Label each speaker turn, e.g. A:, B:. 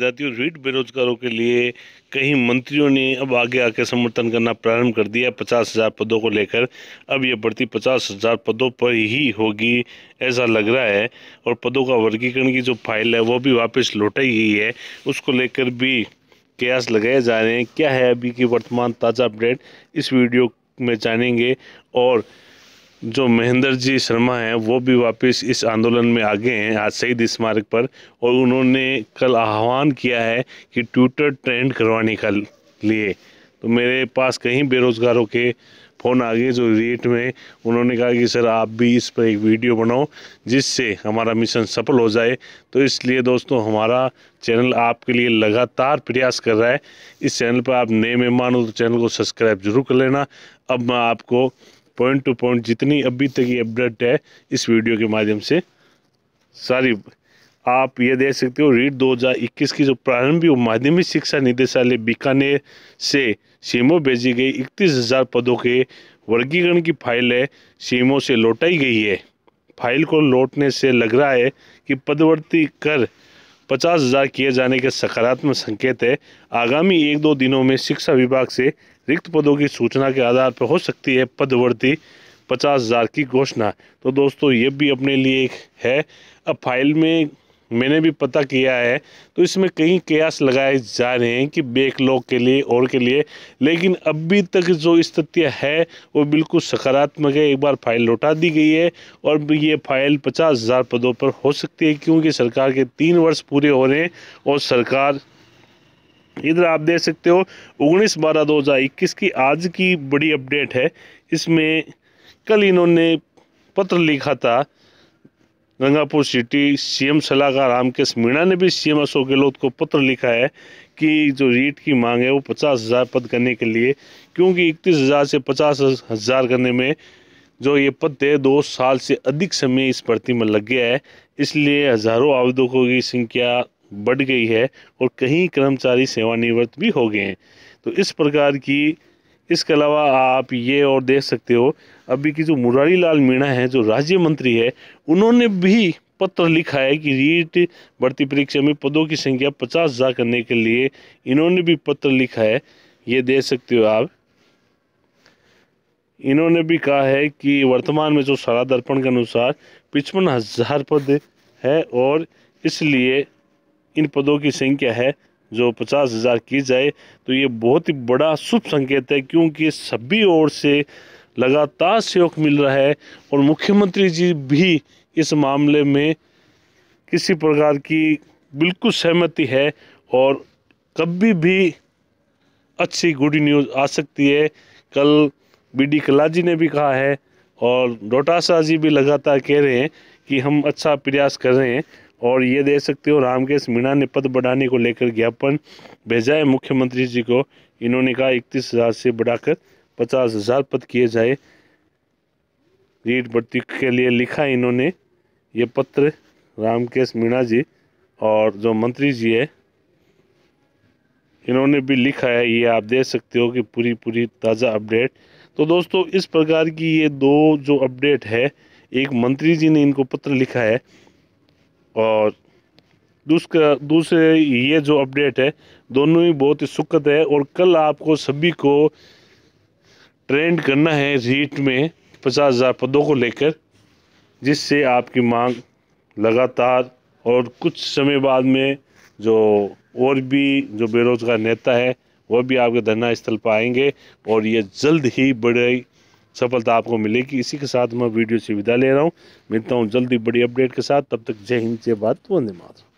A: जातियों रीट बेरोजगारों के लिए कई मंत्रियों ने अब आगे आके समर्थन करना प्रारंभ कर दिया पचास हजार पदों को लेकर अब यह भर्ती पचास हजार पदों पर ही होगी ऐसा लग रहा है और पदों का वर्गीकरण की जो फाइल है वो भी वापस लौटाई गई है उसको लेकर भी कयास लगाए जा रहे हैं क्या है अभी की वर्तमान ताज़ा अपडेट इस वीडियो में जानेंगे और जो महेंद्र जी शर्मा हैं वो भी वापस इस आंदोलन में आ गए हैं आज शहीद स्मारक पर और उन्होंने कल आह्वान किया है कि ट्विटर ट्रेंड करवाने का लिए तो मेरे पास कहीं बेरोज़गारों के फ़ोन आ गए जो रेट में उन्होंने कहा कि सर आप भी इस पर एक वीडियो बनाओ जिससे हमारा मिशन सफल हो जाए तो इसलिए दोस्तों हमारा चैनल आपके लिए लगातार प्रयास कर रहा है इस चैनल पर आप नए मेहमान हो तो चैनल को सब्सक्राइब जरूर कर लेना अब मैं आपको पॉइंट टू पॉइंट जितनी अभी तक ये अपडेट है इस वीडियो के माध्यम से सारी आप ये देख सकते हो रीट 2021 की जो प्रारंभिक माध्यमिक शिक्षा निदेशालय बीकानेर से सीमो भेजी गई इकतीस हजार पदों के वर्गीकरण की फाइल है सीमो से लौटाई गई है फाइल को लौटने से लग रहा है कि पदवर्ती कर पचास हज़ार किए जाने के सकारात्मक संकेत है आगामी एक दो दिनों में शिक्षा विभाग से रिक्त पदों की सूचना के आधार पर हो सकती है पदवर्ती पचास हज़ार की घोषणा तो दोस्तों ये भी अपने लिए एक है अब फाइल में मैंने भी पता किया है तो इसमें कई कयास लगाए जा रहे हैं कि बैकलॉग के लिए और के लिए लेकिन अभी तक जो स्थिति है वो बिल्कुल सकारात्मक है एक बार फाइल लौटा दी गई है और ये फाइल पचास हज़ार पदों पर हो सकती है क्योंकि सरकार के तीन वर्ष पूरे हो रहे हैं और सरकार इधर आप देख सकते हो उन्नीस बारह दो हज़ार इक्कीस की आज की बड़ी अपडेट है इसमें कल इन्होंने पत्र लिखा था गंगापुर सिटी सीएम सलाहकार रामकेश मीणा ने भी सीएम अशोक गहलोत को पत्र लिखा है कि जो रीट की मांग है वो पचास हज़ार पद करने के लिए क्योंकि इकतीस हज़ार से पचास हज़ार करने में जो ये पद है दो साल से अधिक समय इस भर्ती में लग गया है इसलिए हज़ारों आवेदकों की संख्या बढ़ गई है और कहीं कर्मचारी सेवानिवृत्त भी हो गए हैं तो इस प्रकार की इसके अलावा आप ये और देख सकते हो अभी की जो मुरारी लाल मीणा है जो राज्य मंत्री है उन्होंने भी पत्र लिखा है कि रीट भर्ती परीक्षा में पदों की संख्या पचास हज़ार करने के लिए इन्होंने भी पत्र लिखा है ये देख सकते हो आप इन्होंने भी कहा है कि वर्तमान में जो सारा दर्पण के अनुसार पचपन हज़ार पद है और इसलिए इन पदों की संख्या है जो पचास हज़ार की जाए तो ये बहुत ही बड़ा शुभ संकेत है क्योंकि सभी ओर से लगातार सहयोग मिल रहा है और मुख्यमंत्री जी भी इस मामले में किसी प्रकार की बिल्कुल सहमति है और कभी भी अच्छी गुड न्यूज़ आ सकती है कल बीडी जी ने भी कहा है और डोटासा जी भी लगातार कह रहे हैं कि हम अच्छा प्रयास कर रहे हैं और ये दे सकते हो राम के मीणा ने पद बढ़ाने को लेकर ज्ञापन भेजा है मुख्यमंत्री जी को इन्होंने कहा इकतीस हज़ार से बढ़ाकर पचास हज़ार पद किए जाए रीट भर्ती के लिए लिखा इन्होंने ये पत्र रामकेश मीणा जी और जो मंत्री जी है इन्होंने भी लिखा है ये आप देख सकते हो कि पूरी पूरी ताज़ा अपडेट तो दोस्तों इस प्रकार की ये दो जो अपडेट है एक मंत्री जी ने इनको पत्र लिखा है और दूसरा दूसरे ये जो अपडेट है दोनों ही बहुत ही सुखद है और कल आपको सभी को ट्रेंड करना है रीट में पचास हज़ार पदों को लेकर जिससे आपकी मांग लगातार और कुछ समय बाद में जो और भी जो बेरोज़गार नेता है वह भी आपके धरना स्थल पर आएंगे और ये जल्द ही बड़े सफलता आपको मिलेगी इसी के साथ मैं वीडियो से विदा ले रहा हूँ मिलता हूँ जल्दी बड़ी अपडेट के साथ तब तक जय हिंद जय भारत वंदे मातरम